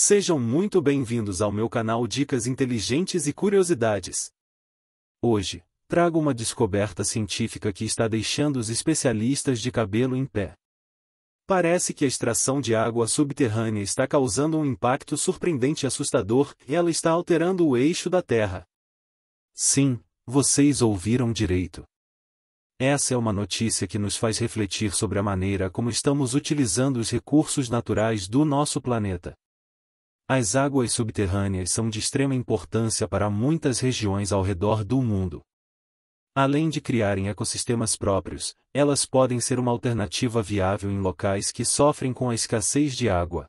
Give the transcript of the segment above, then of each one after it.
Sejam muito bem-vindos ao meu canal Dicas Inteligentes e Curiosidades. Hoje, trago uma descoberta científica que está deixando os especialistas de cabelo em pé. Parece que a extração de água subterrânea está causando um impacto surpreendente e assustador, e ela está alterando o eixo da Terra. Sim, vocês ouviram direito. Essa é uma notícia que nos faz refletir sobre a maneira como estamos utilizando os recursos naturais do nosso planeta. As águas subterrâneas são de extrema importância para muitas regiões ao redor do mundo. Além de criarem ecossistemas próprios, elas podem ser uma alternativa viável em locais que sofrem com a escassez de água.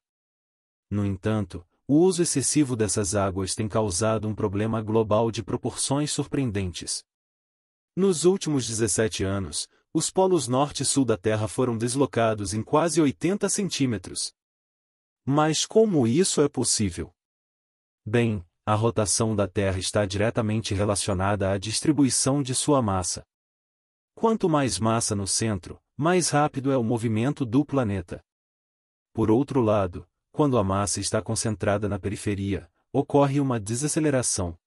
No entanto, o uso excessivo dessas águas tem causado um problema global de proporções surpreendentes. Nos últimos 17 anos, os polos norte e sul da Terra foram deslocados em quase 80 centímetros, mas como isso é possível? Bem, a rotação da Terra está diretamente relacionada à distribuição de sua massa. Quanto mais massa no centro, mais rápido é o movimento do planeta. Por outro lado, quando a massa está concentrada na periferia, ocorre uma desaceleração.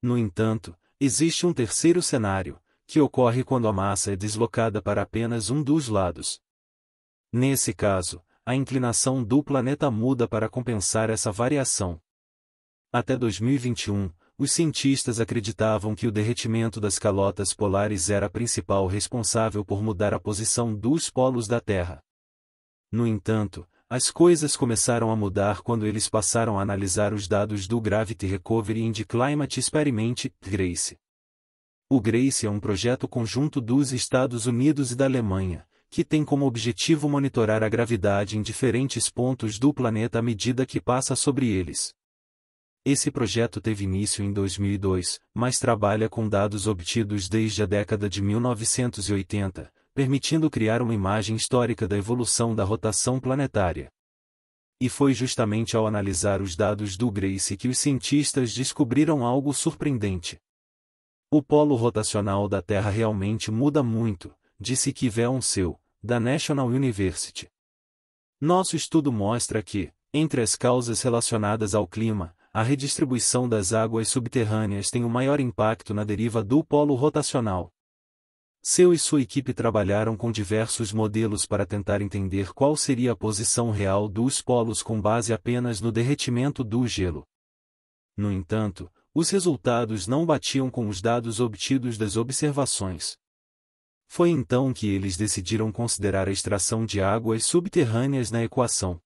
No entanto, existe um terceiro cenário, que ocorre quando a massa é deslocada para apenas um dos lados. Nesse caso, a inclinação do planeta muda para compensar essa variação. Até 2021, os cientistas acreditavam que o derretimento das calotas polares era a principal responsável por mudar a posição dos polos da Terra. No entanto, as coisas começaram a mudar quando eles passaram a analisar os dados do Gravity Recovery and Climate Experiment, GRACE. O GRACE é um projeto conjunto dos Estados Unidos e da Alemanha, que tem como objetivo monitorar a gravidade em diferentes pontos do planeta à medida que passa sobre eles. Esse projeto teve início em 2002, mas trabalha com dados obtidos desde a década de 1980, permitindo criar uma imagem histórica da evolução da rotação planetária. E foi justamente ao analisar os dados do Grace que os cientistas descobriram algo surpreendente. O polo rotacional da Terra realmente muda muito, disse Kivé um seu, da National University. Nosso estudo mostra que, entre as causas relacionadas ao clima, a redistribuição das águas subterrâneas tem o maior impacto na deriva do polo rotacional. Seu e sua equipe trabalharam com diversos modelos para tentar entender qual seria a posição real dos polos com base apenas no derretimento do gelo. No entanto, os resultados não batiam com os dados obtidos das observações. Foi então que eles decidiram considerar a extração de águas subterrâneas na equação.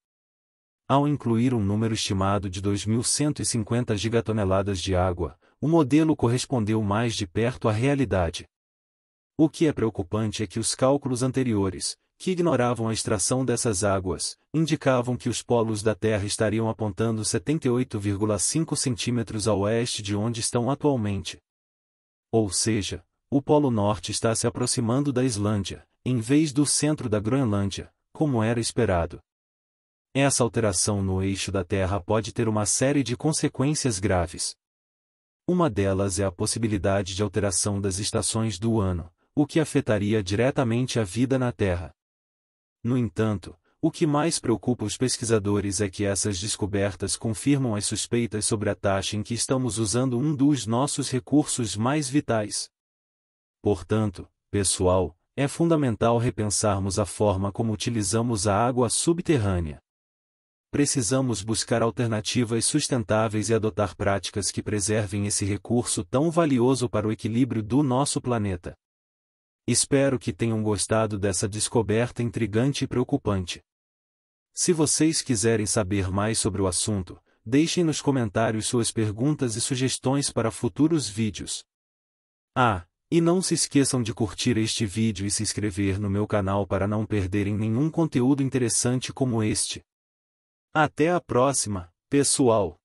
Ao incluir um número estimado de 2.150 gigatoneladas de água, o modelo correspondeu mais de perto à realidade. O que é preocupante é que os cálculos anteriores, que ignoravam a extração dessas águas, indicavam que os polos da Terra estariam apontando 78,5 centímetros a oeste de onde estão atualmente. Ou seja, o Polo Norte está se aproximando da Islândia, em vez do centro da Groenlândia, como era esperado. Essa alteração no eixo da Terra pode ter uma série de consequências graves. Uma delas é a possibilidade de alteração das estações do ano, o que afetaria diretamente a vida na Terra. No entanto, o que mais preocupa os pesquisadores é que essas descobertas confirmam as suspeitas sobre a taxa em que estamos usando um dos nossos recursos mais vitais, Portanto, pessoal, é fundamental repensarmos a forma como utilizamos a água subterrânea. Precisamos buscar alternativas sustentáveis e adotar práticas que preservem esse recurso tão valioso para o equilíbrio do nosso planeta. Espero que tenham gostado dessa descoberta intrigante e preocupante. Se vocês quiserem saber mais sobre o assunto, deixem nos comentários suas perguntas e sugestões para futuros vídeos. Ah, e não se esqueçam de curtir este vídeo e se inscrever no meu canal para não perderem nenhum conteúdo interessante como este. Até a próxima, pessoal!